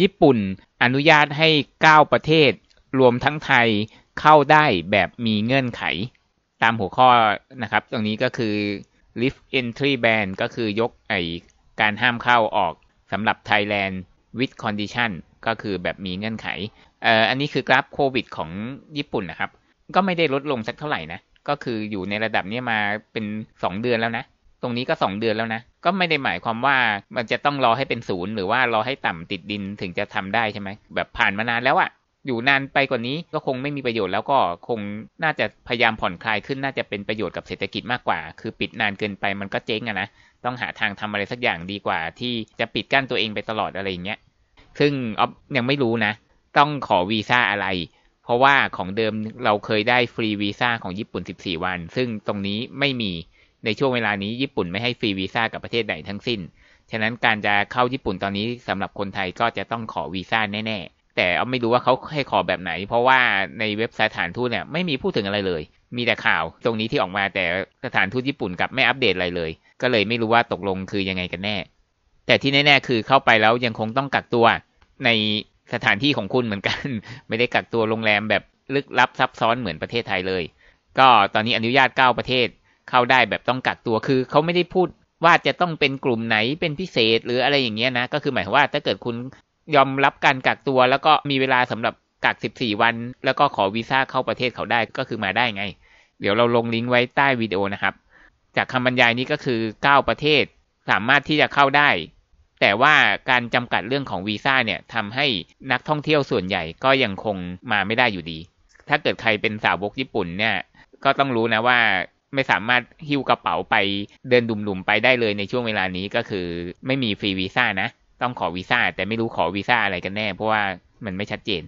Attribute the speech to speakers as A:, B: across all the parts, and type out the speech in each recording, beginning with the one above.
A: ญี่ปุ่นอนุญาตให้ 9 ประเทศรวมทั้งไทยเข้าได้แบบมีเงื่อนไข ตามหัวข้อนะครับ ตรงนี้ก็คือ lift entry ban ก็คือยกไอการห้ามเข้าออกสำหรับ Thailand with condition ก็คือแบบมีเงื่อนไขอออันนี้คือกราฟโควิดของญี่ปุ่นนะครับ ก็ไม่ได้ลดลงสักเท่าไหร่นะ ก็คืออยู่ในระดับนี้มาเป็น 2 เดือนแล้วนะ ตรงนี้ก็ 2 เดือนแล้วนะก็ไม่ได้หมายความว่ามันจะต้องรอให้เป็นศูนย์หรือว่ารอให้ต่ำติดดินถึงจะทำได้ใช่ไหมแบบผ่านมานานแล้วอะอยู่นานไปกว่านี้ก็คงไม่มีประโยชน์แล้วก็คงน่าจะพยายามผ่อนคลายขึ้นน่าจะเป็นประโยชน์กับเศรษฐกิจมากกว่า คือ ปิดนานเกินไปมันก็เจ๊งอะนะต้องหาทางทำอะไรสักอย่างดีกว่า ที่จะปิดกั้นตัวเองไปตลอดอะไรอย่างเงี้ยซึ่งออฟยังไม่รู้นะต้องขอวีซ่าอะไรเพราะว่าของเดิมเราเคยได้ฟรีวีซ่าของญี่ปุ่น 14 วัน ซึ่งตรงนี้ไม่มีในช่วงเวลานี้ญี่ปุ่นไม่ให้ฟรีวีซ่ากับประเทศใดทั้งสิ้น ฉะนั้นการจะเข้าญี่ปุ่นตอนนี้สำหรับคนไทยก็จะต้องขอวีซ่าแน่ ๆ แต่เอาไม่รู้ว่าเขาให้ขอแบบไหน เพราะว่าในเว็บสถานทูตเนี่ยไม่มีพูดถึงอะไรเลย มีแต่ข่าวตรงนี้ที่ออกมาแต่สถานทูตญี่ปุ่นกับไม่อัปเดตอะไรเลย ก็เลยไม่รู้ว่าตกลงคือยังไงกันแน่ แต่ที่แน่ๆ คือเข้าไปแล้วยังคงต้องกักตัว ในสถานที่ของคุณเหมือนกัน ไม่ได้กักตัวโรงแรมแบบลึกลับซับซ้อนเหมือนประเทศไทยเลย ก็ตอนนี้อนุญาต 9 ประเทศเข้าได้แบบต้องกักตัว คือเขาไม่ได้พูด ว่าจะต้องเป็นกลุ่มไหนเป็นพิเศษหรืออะไรอย่างเงี้ยนะ ก็คือหมายความว่าถ้าเกิดคุณยอมรับการกักตัว แล้วก็มีเวลาสำหรับกัก 14 วัน แล้วก็ขอวีซ่าเข้าประเทศเขาได้ก็คือมาได้ไง เดี๋ยวเราลงลิงก์ไว้ใต้วิดีโอนะครับ จากคำบรรยายนี้ก็คือ 9 ประเทศสามารถที่จะเข้าได้ แต่ว่าการจำกัดเรื่องของวีซ่าเนี่ยทำให้นักท่องเที่ยวส่วนใหญ่ก็ยังคงมาไม่ได้อยู่ดี ถ้าเกิดใครเป็นสาวกญี่ปุ่นเนี่ย ก็ต้องรู้นะว่าไม่สามารถหิ้วกระเป๋าไปเดินดุมๆ ไปได้เลยในช่วงเวลานี้ก็คือไม่มีฟรีวีซ่านะ ต้องขอวีซ่าแต่ไม่รู้ขอวีซ่าอะไรกันแน่ เพราะว่ามันไม่ชัดเจน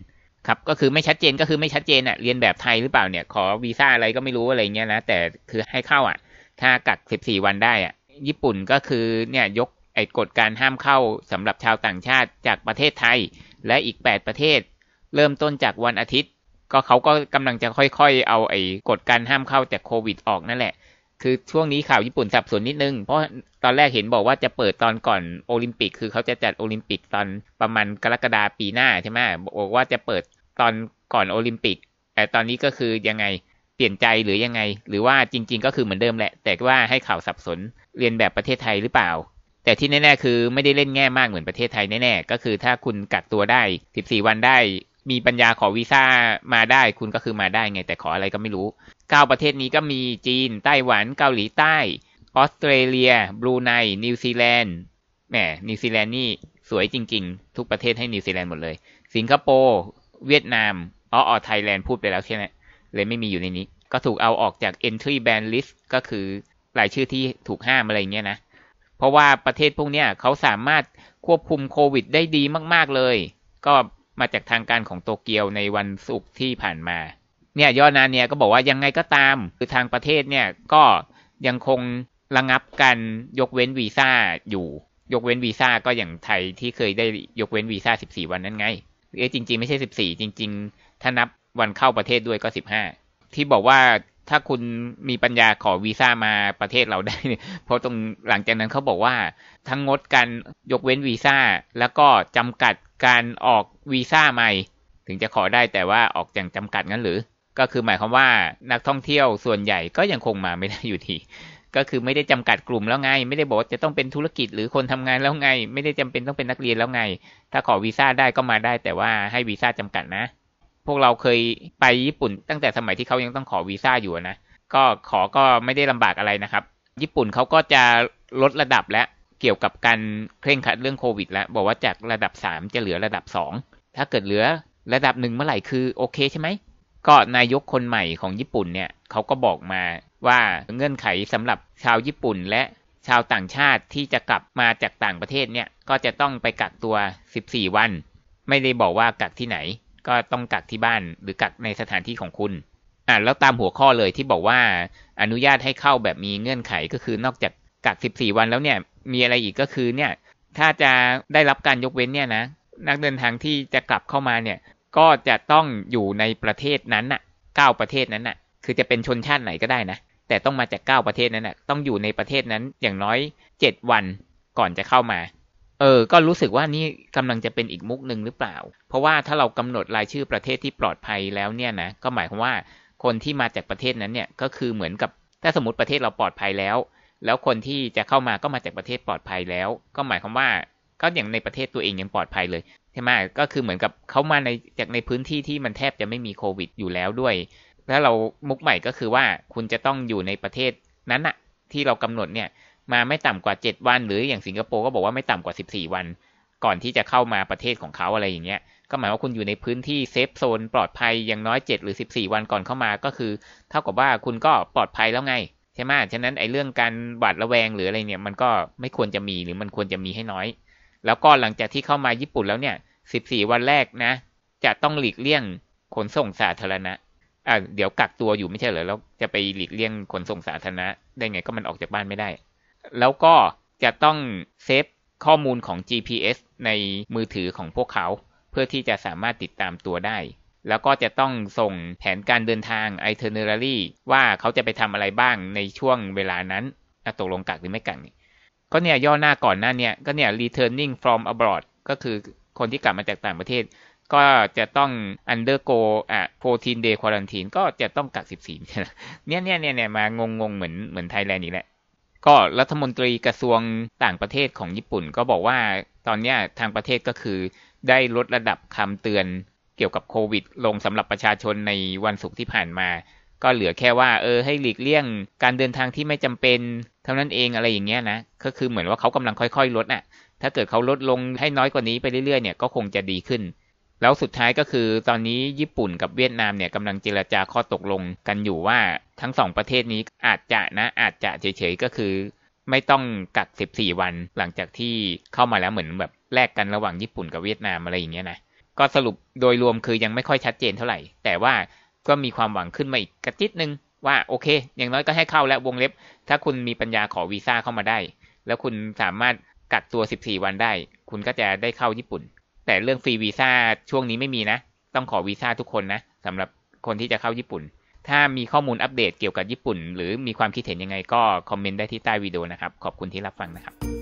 A: ครับก็คือไม่ชัดเจนก็คือไม่ชัดเจนอะเรียนแบบไทยหรือเปล่าเนี่ย ขอวีซ่าอะไรก็ไม่รู้อะไรเงี้ยนะแต่คือให้เข้าอะถ้ากัก 14 วันได้อะะญี่ปุ่นก็คือเนี่ยยกไอ้กฎการห้ามเข้าสำหรับชาวต่างชาติจากประเทศไทย และอีก 8 ประเทศ เริ่มต้นจากวันอาทิตย์ก็เขาก็กำลังจะค่อยๆ เอาไอ้กฎการห้ามเข้าจากโควิดออกนั่นแหละ คือช่วงนี้ข่าวญี่ปุ่นสับสนนิดนึง เพราะตอนแรกเห็นบอกว่าจะเปิดตอนก่อนโอลิมปิก คือเขาจะจัดโอลิมปิกตอนประมาณกรกฎาปีหน้าใช่ไหมบอกว่าจะเปิดตอนก่อนโอลิมปิก แต่ตอนนี้ก็คือยังไงเปลี่ยนใจหรือยังไง หรือว่าจริง ๆก็คือเหมือนเดิมแหละแต่ว่าให้ข่าวสับสนเรียนแบบประเทศไทยหรือเปล่า แต่ที่แน่ๆคือไม่ได้เล่นแง่มากเหมือนประเทศไทยแน่ๆก็คือถ้าคุณกักตัวได้ 14 วันได้มีปัญญาขอวีซ่ามาได้คุณก็คือมาได้ไงแต่ขออะไรก็ไม่รู้9ประเทศนี้ก็มีจีน ไต้หวันเกาหลีใต้ ออสเตรเลียบรูไนนิวซีแลนด์แหมนิวซีแลนด์นี่สวยจริงๆ ทุกประเทศให้นิวซีแลนด์หมดเลย สิงคโปร์ เวียดนามอ๋ออไทยแลนด์พูดไปแล้วใช่ไหมเลยไม่มีอยู่ในนี้ก็ถูกเอาออกจาก entry ban list ก็คือรายชื่อที่ถูกห้ามอะไรเงี้ยนะเพราะว่าประเทศพวกเนี้ยเขาสามารถควบคุมโควิดได้ดีมากๆเลย ก็มาจากทางการของโตเกียวในวันศุกร์ที่ผ่านมาเนี่ยยอนานเนี่ยก็บอกว่ายังไงก็ตาม คือทางประเทศเนี่ยก็ยังคงระงับการยกเว้นวีซ่าอยู่ยกเว้นวีซ่า ก็อย่างไทยที่เคยได้ยกเว้นวีซ่า 14 วันนั่นไงเอ๊ะจริงๆ ไม่ใช่ 14 จริงๆ ถ้านับวันเข้าประเทศด้วยก็ 15 ที่บอกว่าถ้าคุณมีปัญญาขอวีซ่ามาประเทศเราได้ เพราะตรงหลังจากนั้นเขาบอกว่าทั้งงดการยกเว้นวีซ่าแล้วก็จำกัดการออกวีซ่าใหม่ ถึงจะขอได้แต่ว่าออกอย่างจำกัดงั้นหรือ ก็คือหมายความว่านักท่องเที่ยวส่วนใหญ่ก็ยังคงมาไม่ได้อยู่ดีก็คือไม่ได้จำกัดกลุ่มแล้วไง ไม่ได้บอกจะต้องเป็นธุรกิจหรือคนทำงานแล้วไง ไม่ได้จำเป็นต้องเป็นนักเรียนแล้วไงถ้าขอวีซ่าได้ก็มาได้แต่ว่าให้วีซ่าจำกัดนะพวกเราเคยไปญี่ปุ่นตั้งแต่สมัยที่เขายังต้องขอวีซ่าอยู่นะก็ขอก็ไม่ได้ลำบากอะไรนะครับ ญี่ปุ่นเขาก็จะลดระดับแล้วเกี่ยวกับการเคร่งขัดเรื่องโควิดแล้วบอกว่าจากระดับ 3 จะเหลือระดับ 2 ถ้าเกิดเหลือระดับหนึ่งเมื่อไหร่ คือโอเคใช่ไหม ก็นายกคนใหม่ของญี่ปุ่นเนี่ยเขาก็บอกมาว่าเงื่อนไขสำหรับชาวญี่ปุ่น และชาวต่างชาติที่จะกลับมาจากต่างประเทศเนี่ยก็จะต้องไปกักตัว 14 วัน ไม่ได้บอกว่ากักที่ไหน ก็ต้องกักที่บ้านหรือกักในสถานที่ของคุณ อ่าแล้วตามหัวข้อเลยที่บอกว่าอนุญาตให้เข้าแบบมีเงื่อนไขก็คือนอกจากกัก 14 วันแล้วเนี่ยมีอะไรอีกก็คือเนี่ยถ้าจะได้รับการยกเว้นเนี่ยนะ นักเดินทางที่จะกลับเข้ามาเนี่ยก็จะต้องอยู่ในประเทศนั้นน่ะเก้าประเทศนั้นน่ะ คือจะเป็นชนชาติไหนก็ได้นะแต่ต้องมาจากเก้าประเทศนั้นน่ะต้องอยู่ในประเทศนั้นอย่างน้อยเจ็ดวันก่อนจะเข้ามาเออก็รู้สึกว่านี่กำลังจะเป็นอีกมุกหนึ่งหรือเปล่า เพราะว่าถ้าเรากำหนดรายชื่อประเทศที่ปลอดภัยแล้วเนี่ยนะก็หมายความว่าคนที่มาจากประเทศนั้นเนี่ยก็คือเหมือนกับถ้าสมมติประเทศเราปลอดภัยแล้วแล้วคนที่จะเข้ามาก็มาจากประเทศปลอดภัยแล้ว ก็หมายความว่าก็อย่างในประเทศตัวเองยังปลอดภัยเลยใช่ไหมก็คือเหมือนกับเขามาในจากในพื้นที่ที่มันแทบจะไม่มีโควิดอยู่แล้วด้วย แล้วเรามุกใหม่ก็คือว่าคุณจะต้องอยู่ในประเทศนั้นอะที่เรากำหนดเนี่ยมาไม่ต่ำกว่า 7 วัน หรืออย่างสิงคโปร์ก็บอกว่าไม่ต่ำกว่า 14 วัน ก่อนที่จะเข้ามาประเทศของเขาอะไรอย่างเงี้ยก็หมายว่าคุณอยู่ในพื้นที่เซฟโซน ปลอดภัยอย่างน้อย7หรือ14 วันก่อนเข้ามาก็คือ เท่ากับว่าคุณก็ปลอดภัยแล้วไงช่ไหมฉะนั้นไอ้เรื่องการบาดระแวงหรืออะไรเนี่ย มันก็ไม่ควรจะมีหรือมันควรจะมีให้น้อย แล้วก็หลังจากที่เข้ามาญี่ปุ่นแล้วเนี่ย 14 วันแรกนะจะต้องหลีกเลี่ยงขนส่งสาธารณะอ่าเดี๋ยวกักตัวอยู่ไม่ใช่เหรอ แล้วจะไปหลีกเลี่ยงขนส่งสาธารณะ ได้ไงก็มันออกจากบ้านไม่ได้ แล้วก็จะต้องเซฟข้อมูลของ GPS ในมือถือของพวกเขา เพื่อที่จะสามารถติดตามตัวได้แล้วก็จะต้องส่งแผนการเดินทาง itinerary ว่าเขาจะไปทำอะไรบ้างในช่วงเวลานั้น ตกลงกักหรือไม่กักนี่ก็เนี่ยย่อหน้าก่อนหน้าเนี่ย ก็เนี่ย returning from abroad ก็คือคนที่กลับมาจากต่างประเทศ ก็จะต้อง undergo อ่ะ14 day quarantine ก็จะต้องกัก 14 เนี่ยเนี่ยเนี่ยเนี่ยมางงงเหมือน เหมือนไทยแลนด์นี่แหละ ก็รัฐมนตรีกระทรวงต่างประเทศของญี่ปุ่น ก็บอกว่าตอนเนี้ยทางประเทศก็คือ ได้ลดระดับคำเตือนเกี่ยวกับโควิดลงสำหรับประชาชนในวันศุกร์ที่ผ่านมา ก็เหลือแค่ว่าเออให้หลีกเลี่ยงการเดินทางที่ไม่จำเป็นเท่านั้นเองอะไรอย่างเงี้ยนะ ก็คือเหมือนว่าเขากำลังค่อยๆ ลดอ่ะ ถ้าเกิดเขาลดลงให้น้อยกว่านี้ไปเรื่อยๆ เนี่ยก็คงจะดีขึ้น แล้วสุดท้ายก็คือตอนนี้ญี่ปุ่นกับเวียดนามเนี่ยกำลังเจรจาข้อตกลงกันอยู่ว่าทั้งสองประเทศนี้อาจจะนะอาจจะเฉยๆก็คือ ไม่ต้องกัก 14 วัน หลังจากที่เข้ามาแล้วเหมือนแบบแลกกันระหว่างญี่ปุ่นกับเวียดนามอะไรอย่างเงี้ยนะก็สรุปโดยรวมคือยังไม่ค่อยชัดเจนเท่าไหร่ แต่ว่าก็มีความหวังขึ้นมาอีกกระติดนึง ว่าโอเค อย่างน้อยก็ให้เข้าแล้ววงเล็บ ถ้าคุณมีปัญญาขอวีซ่าเข้ามาได้ แล้วคุณสามารถกักตัว 14 วันได้ คุณก็จะได้เข้าญี่ปุ่น แต่เรื่องฟรีวีซ่าช่วงนี้ไม่มีนะ ต้องขอวีซ่าทุกคนนะสำหรับคนที่จะเข้าญี่ปุ่น ถ้ามีข้อมูลอัปเดตเกี่ยวกับญี่ปุ่น หรือมีความคิดเห็นยังไงก็คอมเมนต์ได้ที่ใต้วิดีโอนะครับ ขอบคุณที่รับฟังนะครับ